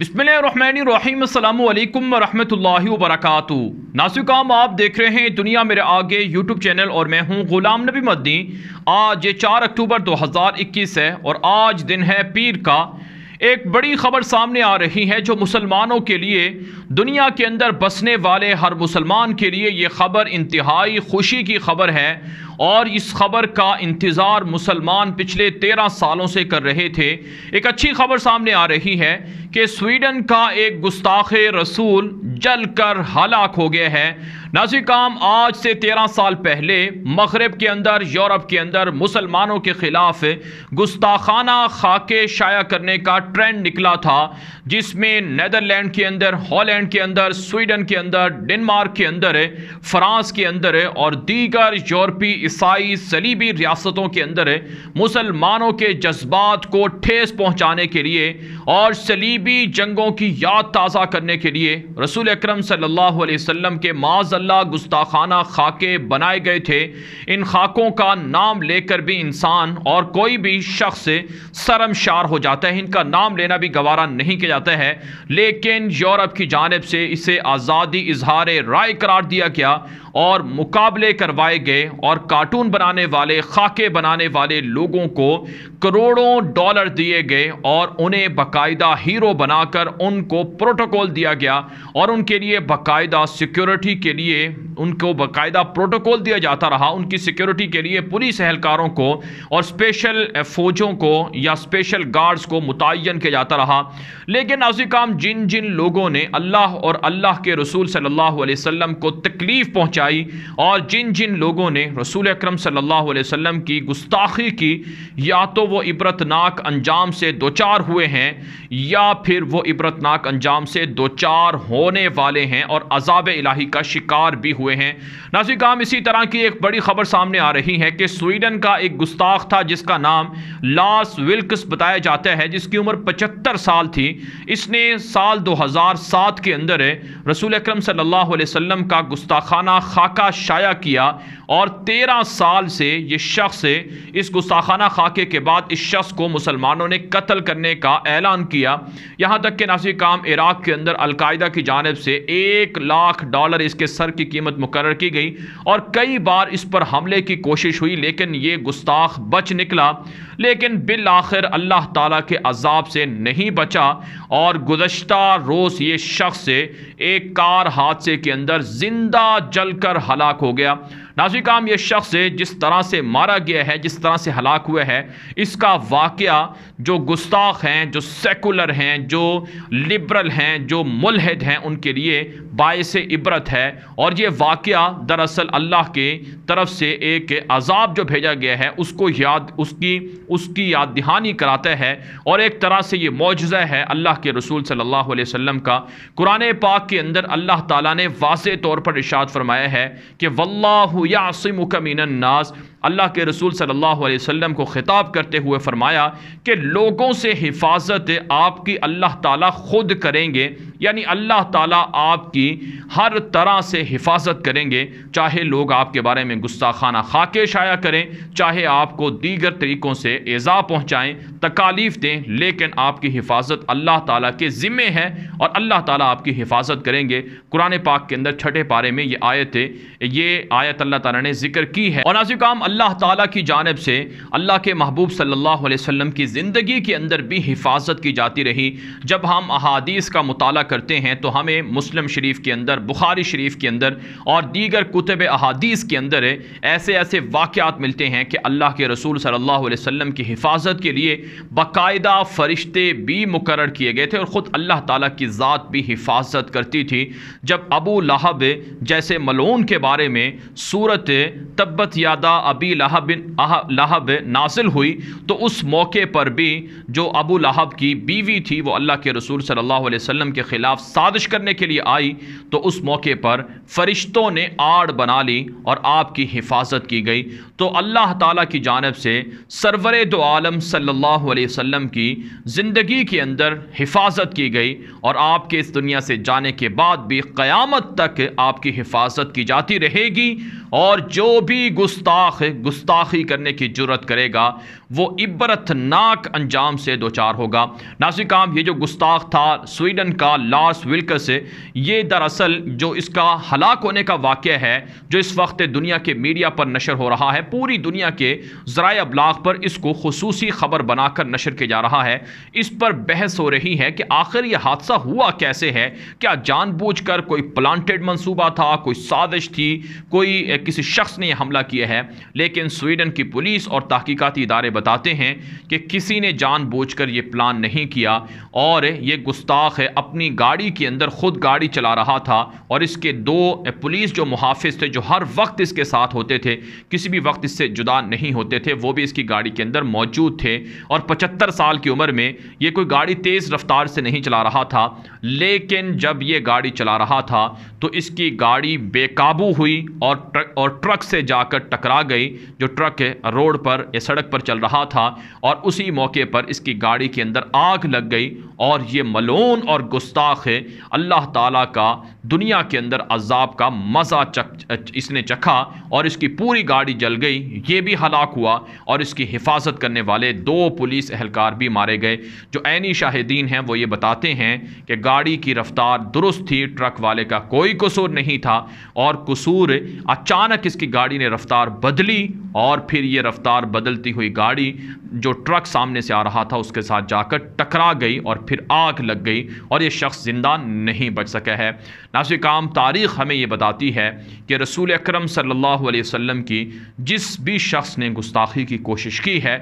नासिकाम आप देख रहे हैं दुनिया मेरे आगे यूट्यूब चैनल और मैं हूं गुलाम नबी मद्दीन आज ये 4 अक्टूबर 2021 है और आज दिन है पीर का एक बड़ी खबर सामने आ रही है जो मुसलमानों के लिए दुनिया के अंदर बसने वाले हर मुसलमान के लिए ये खबर इंतहाई खुशी की खबर है और इस खबर का इंतज़ार मुसलमान पिछले तेरह सालों से कर रहे थे एक अच्छी खबर सामने आ रही है कि स्वीडन का एक गुस्ताख रसूल जल कर हलाक हो गया है नाजी काम आज से तेरह साल पहले मगरब के अंदर यूरोप के अंदर मुसलमानों के ख़िलाफ़ गुस्ताखाना खाके शाया करने का ट्रेंड निकला था जिसमें नदरलैंड के अंदर हॉलैंड के अंदर स्वीडन के अंदर डेनमार्क के अंदर फ्रांस के अंदर और दीगर यूरोपी ईसाई सलीबी रियासतों के अंदर मुसलमानों के जज्बात को ठेस पहुंचाने के लिए और सलीबी जंगों की याद ताज़ा करने के लिए रसूल अक्रम सम के माजल्ला गुस्ताखाना खाके बनाए गए थे इन खाकों का नाम लेकर भी इंसान और कोई भी शख्स शर्मशार हो जाता है इनका नाम लेना भी गवारा नहीं किया जाता है लेकिन यूरोप की जानब से इसे आज़ादी इजहार राय करार दिया गया और मुकाबले करवाए गए और कार्टून बनाने वाले खाके बनाने वाले लोगों को करोड़ों डॉलर दिए गए और उन्हें बाकायदा हीरो बनाकर उनको प्रोटोकॉल दिया गया और उनके लिए बाकायदा सिक्योरिटी के लिए उनको बाकायदा प्रोटोकॉल दिया जाता रहा उनकी सिक्योरिटी के लिए पुलिस एहलकारों को और स्पेशल फौजों को या स्पेशल गार्ड्स को मुतन किया जाता रहा लेकिन नाजिकाम जिन जिन लोगों ने अल्लाह और अल्लाह के रसूल सल्लल्लाहु अलैहि वसल्लम को तकलीफ़ पहुंचाई फरमाई और जिन जिन लोगों ने रसूल अक्रम सम की गुस्ताखी की या तो वह इबरतनाक अंजाम से दो चार हुए हैं या फिर वह इबरतनाक अंजाम से दो चार होने वाले हैं और अजाब इलाही का शिकार भी हुए हैं नाजिक काम इसी तरह की एक बड़ी खबर सामने आ रही है कि स्वीडन का एक गुस्ताख था जिसका नाम लास विल्कस बताया जाता है जिसकी उम्र पचहत्तर साल थी इसने साल दो हजार सात के अंदर रसूल अक्रम सल्ला अलैहि का गुस्ताखाना खाका शाया किया और तेरह साल से ये शख्स इस गुस्ताखाना खाके के बाद इस शख्स को मुसलमानों ने कत्ल करने का ऐलान किया यहाँ तक कि नासिर काम इराक़ के अंदर अलकायदा की जानब से एक लाख डॉलर इसके सर की कीमत मुकर की गई और कई बार इस पर हमले की कोशिश हुई लेकिन ये गुस्ताख बच निकला लेकिन बिल आखिर अल्लाह ताला के अजाब से नहीं बचा और गुजशत रोज़ ये शख्स एक कार हादसे के अंदर ज़िंदा जलकर हलाक हो गया नाजी काम ये शख्स जिस तरह से मारा गया है जिस तरह से हलाक हुआ है इसका वाक़ जो गुस्ताख हैं जो सेकुलर हैं जो लिबरल हैं जो मुलहद हैं उनके लिए बायस इबरत है और ये वाक़ दरअसल अल्लाह के तरफ से एक अजाब जो भेजा गया है उसको याद उसकी उसकी याद दहानी कराता है और एक तरह से ये मुजज़ा है अल्लाह के रसूल सल्ला वम का कुरान पाक के अंदर अल्लाह ताला ने वाज तौर पर इशाद फरमाया है कि वल्ला يعصمك من الناس अल्लाह के रसूल सल्लल्लाहु अलैहि वसल्लम को ख़िताब करते हुए फ़रमाया कि लोगों से हिफाजत आपकी अल्लाह ताला खुद करेंगे यानी अल्लाह ताला आपकी हर तरह से हिफाजत करेंगे चाहे लोग आपके बारे में गुस्ताखाना खाके शाया करें चाहे आपको दीगर तरीक़ों से एज़ा पहुँचाएँ तकालीफ़ दें लेकिन आपकी हिफाजत अल्लाह ताला के ज़िम्मे है और अल्लाह ताला आपकी हिफाजत करेंगे कुरान पाक के अंदर छठे पारे में ये आयत ये आयत अल्लाह ताला ने ज़िक्र की है और नाजिक काम अल्लाह ताला की जानब से अल्लाह के महबूब सल्लल्लाहु अलैहि वसल्लम की ज़िंदगी के अंदर भी हिफाजत की जाती रही जब हम अहादीस का मताल करते हैं तो हमें मुस्लिम शरीफ के अंदर बुखारी शरीफ के अंदर और दीगर कुतब अहादीस के अंदर ऐसे ऐसे वाक़ात मिलते हैं कि अल्लाह के रसूल सल्ला वसम की हिफाजत के लिए बाकायदा फ़रिश्ते भी मुकर किए गए थे और ख़ुद अल्लाह ताली की ज़ात भी हिफाजत करती थी जब अबू लहब जैसे मलून के बारे में सूरत तब्बत यादा अबी लहब बिन लहब नाजिल हुई तो उस मौके पर भी जो अबू लहब की बीवी थी वो अल्लाह के रसूल सल्लल्लाहु अलैहि वसल्लम के ख़िलाफ़ साजिश करने के लिए आई तो उस मौके पर फ़रिश्तों ने आड़ बना ली और आपकी हिफाजत की गई तो अल्लाह ताला की जानब से सरवर दो आलम सल्लल्लाहु अलैहि वसल्लम की ज़िंदगी के अंदर हिफाजत की गई और आपके इस दुनिया से जाने के बाद भी क़यामत तक आपकी हिफाजत की जाती रहेगी और जो भी गुस्ताख गुस्ताखी करने की जरूरत करेगा वो इबरतनाक अंजाम से दो चार होगा नासिक काम ये जो गुस्ताख था स्वीडन का लार्स विल्कस ये दरअसल जो इसका हलाक होने का वाक़ है जो इस वक्त दुनिया के मीडिया पर नशर हो रहा है पूरी दुनिया के ज़रा अबलाग पर इसको खसूस ख़बर बनाकर नशर किया जा रहा है इस पर बहस हो रही है कि आखिर यह हादसा हुआ कैसे है क्या जानबूझ कर कोई प्लान्टड मनसूबा था कोई साजिश थी कोई किसी शख्स ने हमला किया है लेकिन स्वीडन की पुलिस और तहकीकती इदारे बताते हैं कि किसी ने जानबूझकर ये प्लान नहीं किया और ये गुस्ताख है अपनी गाड़ी के अंदर ख़ुद गाड़ी चला रहा था और इसके दो पुलिस जो मुहाफ़ थे जो हर वक्त इसके साथ होते थे किसी भी वक्त इससे जुदा नहीं होते थे वो भी इसकी गाड़ी के अंदर मौजूद थे और पचहत्तर साल की उम्र में ये कोई गाड़ी तेज़ रफ्तार से नहीं चला रहा था लेकिन जब ये गाड़ी चला रहा था तो इसकी गाड़ी बेकाबू हुई और ट्रक और ट्रक से जाकर टकरा गई जो ट्रक है रोड पर या सड़क पर चल रहा रहा था और उसी मौके पर इसकी गाड़ी के अंदर आग लग गई और ये मलोन और गुस्ताख है अल्लाह ताला का दुनिया के अंदर अजाब का मज़ा चख इसने चखा और इसकी पूरी गाड़ी जल गई ये भी हलाक हुआ और इसकी हिफाजत करने वाले दो पुलिस अहलकार भी मारे गए जो ऐनी शाहिदीन हैं वो ये बताते हैं कि गाड़ी की रफ्तार दुरुस्त थी ट्रक वाले का कोई कसूर नहीं था और कसूर अचानक इसकी गाड़ी ने रफ्तार बदली और फिर ये रफ्तार बदलती हुई गाड़ी जो ट्रक सामने से आ रहा था उसके साथ जाकर टकरा गई और फिर आग लग गई और ये शख्स ज़िंदा नहीं बच सका है नाज काम तारीख़ हमें ये बताती है कि रसूल अक्रम सल्लल्लाहु अलैहि की जिस भी शख्स ने गुस्ताखी की कोशिश की है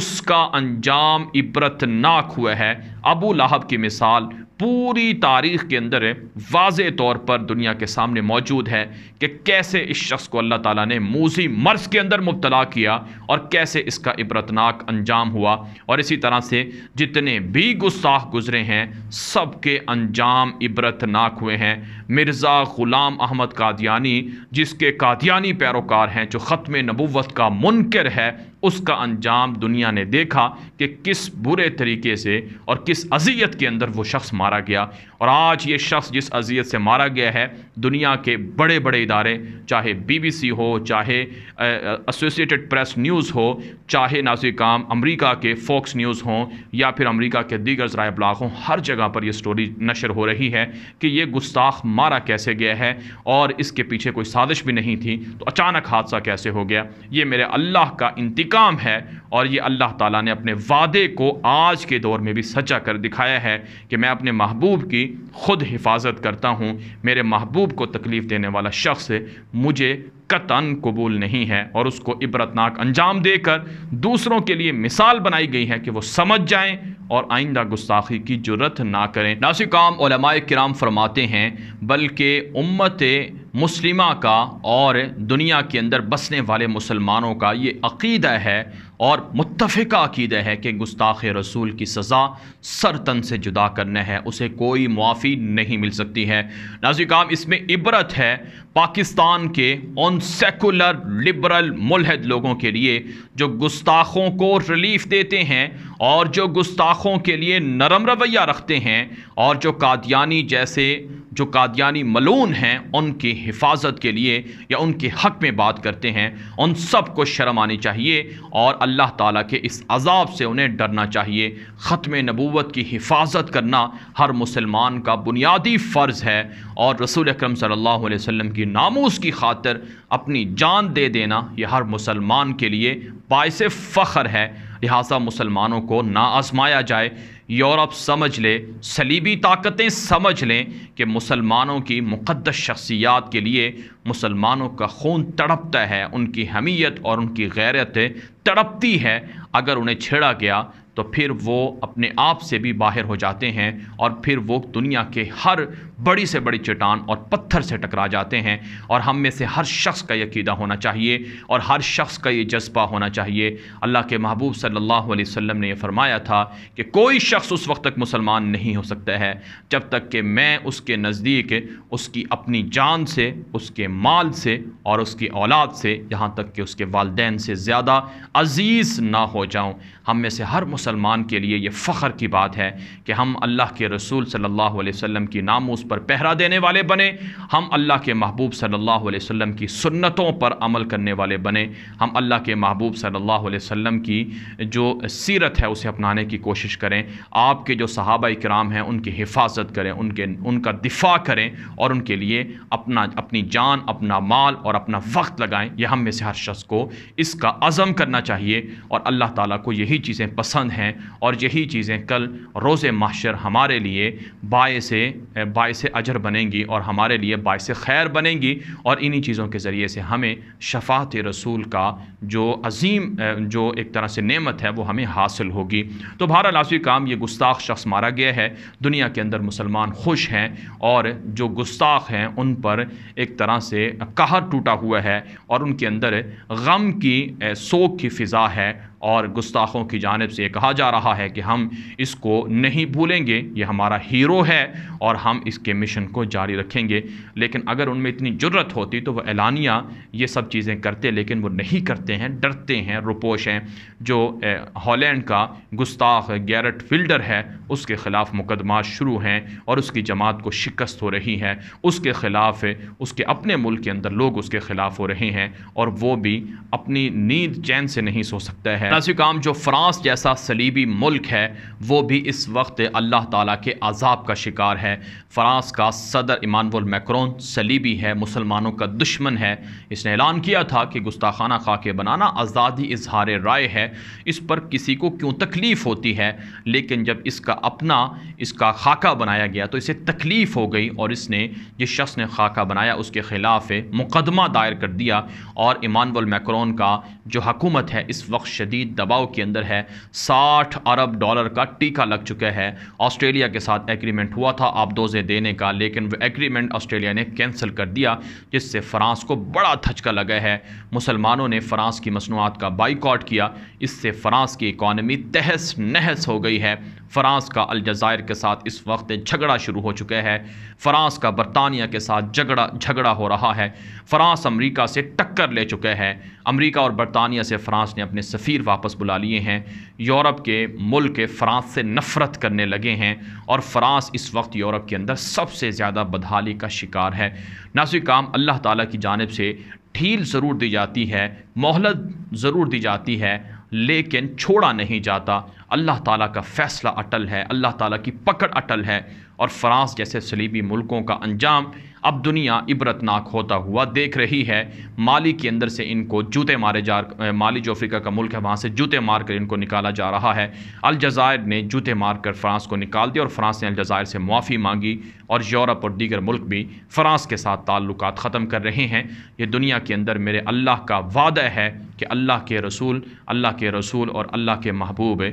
उसका अंजाम इबरतनाक हुआ है अबू लाहब की मिसाल पूरी तारीख के अंदर वाज तौर पर दुनिया के सामने मौजूद है कि कैसे इस शख्स को अल्लाह ताला ने मूजी मर्ज के अंदर मुबतला किया और कैसे इसका इबरतनाक अंजाम हुआ और इसी तरह से जितने भी गुस्साख गुजरे हैं सबके अंजाम इबरतनाक हुए हैं मिर्ज़ा ग़ुलाम अहमद कादियानी जिसके कादियानी पैरोकार हैं जो ख़त्म नबूवत का मुनकर है उसका अंजाम दुनिया ने देखा कि किस बुरे तरीके से और किस अजियत के अंदर वो शख्स मारा गया और आज ये शख्स जिस अजियत से मारा गया है दुनिया के बड़े बड़े इदारे चाहे बीबीसी हो चाहे एसोसिएटेड प्रेस न्यूज़ हो चाहे नाजिकाम काम अमरीका के फोक्स न्यूज़ हों या फिर अमरीका के दीगर ज़रा ब्लाक हों हर जगह पर यह स्टोरी नशर हो रही है कि ये गुस्ताख मारा कैसे गया है और इसके पीछे कोई साजिश भी नहीं थी तो अचानक हादसा कैसे हो गया ये मेरे अल्लाह का इंतकाम है और ये अल्लाह ताला ने अपने वादे को आज के दौर में भी सच्चा कर दिखाया है कि मैं अपने महबूब की खुद हिफाजत करता हूँ मेरे महबूब को तकलीफ़ देने वाला शख्स मुझे कतन कबूल नहीं है और उसको इबरतनाक अंजाम देकर दूसरों के लिए मिसाल बनाई गई है कि वो समझ जाएं और आइंदा गुस्ताखी की जरूरत ना करें नासिकाम कराम फरमाते हैं बल्कि उम्मत मुस्लिमा का और दुनिया के अंदर बसने वाले मुसलमानों का ये अकीदा है और मुतफ़ा अकीदे है कि गुस्ताख रसूल की सज़ा सर तन से जुदा करना है उसे कोई मुआफ़ी नहीं मिल सकती है नाजी काम इसमें इबरत है पाकिस्तान के उन सेकुलर लिबरल मुलहद लोगों के लिए जो गुस्ताखों को रिलीफ देते हैं और जो गुस्ताखों के लिए नरम रवैया रखते हैं और जो कादियानी जैसे जो कादियानी मलून हैं उनकी हिफाजत के लिए या उनके हक में बात करते हैं उन सब को शर्म आनी चाहिए और अल्लाह ताला के इस अजाब से उन्हें डरना चाहिए ख़त्म नबूवत की हिफाजत करना हर मुसलमान का बुनियादी फ़र्ज़ है और रसूल अक्रम सल्लल्लाहु अलैहि वसल्लम की नामूस की खातर अपनी जान दे देना यह हर मुसलमान के लिए बायस फ़ख्र है लिहाजा मुसलमानों को ना आजमाया जाए यूरोप समझ ले सलीबी ताकतें समझ लें कि मुसलमानों की मुक़दस शख्सियात के लिए मुसलमानों का खून तड़पता है उनकी हमीयत और उनकी गैरत तड़पती है अगर उन्हें छेड़ा गया तो फिर वो अपने आप से भी बाहर हो जाते हैं और फिर वो दुनिया के हर बड़ी से बड़ी चट्टान और पत्थर से टकरा जाते हैं और हम में से हर शख्स का यकीदा होना चाहिए और हर शख्स का ये जज्बा होना चाहिए अल्लाह के महबूब सल्लल्लाहु अलैहि वसल्लम ने यह फरमाया था कि कोई शख्स उस वक्त तक मुसलमान नहीं हो सकता है जब तक कि मैं उसके नज़दीक उसकी अपनी जान से उसके माल से और उसकी औलाद से यहाँ तक कि उसके वालदेन से ज़्यादा अज़ीज़ ना हो जाऊँ हम में से हर मुसलमान मुसलमान के लिए ये फ़ख्र की बात है कि हम अल्लाह के रसूल सल्लल्लाहु अलैहि वसल्लम की नामूस पर पहरा देने वाले बने हम अल्लाह के महबूब सल्लल्लाहु अलैहि वसल्लम की सुन्नतों पर अमल करने वाले बने हम अल्लाह के महबूब सल्लल्लाहु अलैहि वसल्लम की जो सीरत है उसे अपनाने की कोशिश करें आपके जो सहाबा कराम हैं उनकी हिफाजत करें उनके उनका दिफा करें और उनके लिए अपना अपनी जान अपना माल और अपना वक्त लगाएं यह हम में से हर शख्स को इसका अज़म करना चाहिए और अल्लाह ताला को यही चीज़ें पसंद हैं हैं और यही चीज़ें कल रोज़ माशर हमारे लिए बायस बायस अजर बनेंगी और हमारे लिए बायस खैर बनेंगी और इन्हीं चीज़ों के ज़रिए से हमें शफात रसूल का जो अजीम जो एक तरह से नेमत है वो हमें हासिल होगी तो भारत लाजवी काम ये गुस्ताख शख्स मारा गया है दुनिया के अंदर मुसलमान खुश हैं और जो गुस्ताख हैं उन पर एक तरह से कहर टूटा हुआ है और उनके अंदर गम की सोख की फ़िज़ा है और गुस्ताखों की जानब से ये कहा जा रहा है कि हम इसको नहीं भूलेंगे ये हमारा हीरो है और हम इसके मिशन को जारी रखेंगे लेकिन अगर उनमें इतनी ज़रूरत होती तो वह एलानिया ये सब चीज़ें करते लेकिन वो नहीं करते हैं डरते हैं रुपोश हैं जो हॉलैंड का गुस्ताख गैरट फिल्डर है उसके ख़िलाफ़ मुकदमा शुरू हैं और उसकी जमात को शिकस्त हो रही है उसके ख़िलाफ़ उसके अपने मुल्क के अंदर लोग उसके ख़िलाफ़ हो रहे हैं और वो भी अपनी नींद चैन से नहीं सो सकता है है जो फ्रांस जैसा सलीबी मुल्क है वो भी इस वक्त अल्लाह ताला के अजाब का शिकार है फ्रांस का सदर इमानवल मैक्रोन सलीबी है मुसलमानों का दुश्मन है इसने ऐलान किया था कि गुस्ताखाना खा के बनाना आज़ादी इजहार राय है इस पर किसी को क्यों तकलीफ़ होती है लेकिन जब इसका अपना इसका खाका बनाया गया तो इसे तकलीफ़ हो गई और इसने जिस शख्स ने खाका बनाया उसके ख़िलाफ़ मुकदमा दायर कर दिया और इमानवल मैक्रोन का जो हकूमत है इस वक्त शदीद शदीद दबाव के अंदर है 60 अरब डॉलर का टीका लग चुका है ऑस्ट्रेलिया के साथ एग्रीमेंट हुआ था आबदोज़े देने का लेकिन वह एग्रीमेंट ऑस्ट्रेलिया ने कैंसिल कर दिया जिससे फ़्रांस को बड़ा धचका लगा है मुसलमानों ने फ़्रांस की मसनूआत का बाइकआउट किया इससे फ़्रांस की इकानमी तहस नहस हो गई है फ़्रांस का अलजायर के साथ इस वक्त झगड़ा शुरू हो चुका है फ़्रांस का बरतानिया के साथ झगड़ा झगड़ा हो रहा है फ़्रांस अमरीका से टक्कर ले चुका है अमरीका और बरतानिया से फ़्रांस ने अपने सफ़ीर वापस बुला लिए हैं यूरोप के मुल्क फ़्रांस से नफ़रत करने लगे हैं और फ़्रांस इस वक्त यूरोप के अंदर सबसे ज़्यादा बदहाली का शिकार है नासिक काम अल्लाह ताला की जानब से ढील ज़रूर दी जाती है मोहलत ज़रूर दी जाती है लेकिन छोड़ा नहीं जाता अल्लाह ताला का फ़ैसला अटल है अल्लाह ताला की पकड़ अटल है और फ़्रांस जैसे सलीबी मुल्कों का अंजाम अब दुनिया इबरतनाक होता हुआ देख रही है माली के अंदर से इनको जूते मारे जा माली जो अफ्रीका का मुल्क है वहाँ से जूते मार कर इनको निकाला जा रहा है अलजायर ने जूते मार कर फ्रांस को निकाल दिया और फ्रांस ने अलजायर से मुआफ़ी मांगी और यूरोप और दीगर मुल्क भी फ्रांस के साथ ताल्लुक ख़त्म कर रहे हैं ये दुनिया के अंदर मेरे अल्लाह का वादा है कि अल्लाह के रसूल अल्लाह के रसूल और अल्लाह के महबूब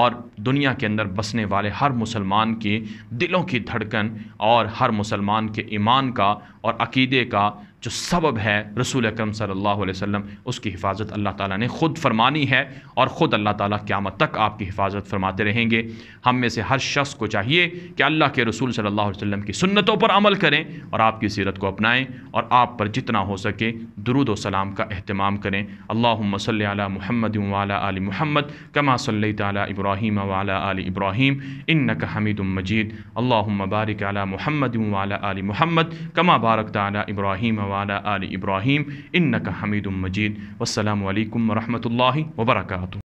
और दुनिया के अंदर बसने वाले हर मुसलमान के दिलों की धड़कन और हर मुसलमान के ईमान का का और अकीदे का जो सबब है रसूल अक्रम सल्ला अलैहि उसकी हिफाजत अल्लाह ताला ने ख़ुद फरमानी है और ख़ुद अल्लाह ताला क़्यामत तक आपकी हिफाजत फरमाते रहेंगे हम में से हर शख्स को चाहिए कि अल्लाह के रसूल सल्ला वसम की सुन्नतों पर अमल करें और आपकी सीरत को अपनाएं और आप पर जितना हो सके दरुद सलाम का अहतमाम करें अल्लाम सल महमद आल महमद कमा सल तब्राहिम वाल आल इब्राहिम इन नक हमीद मजीद अल्लाम बारिक आला महमद वाला आल महमद कमा बारक ताली وعلى آل إبراهيم إنك حميد مجيد والسلام عليكم ورحمة الله وبركاته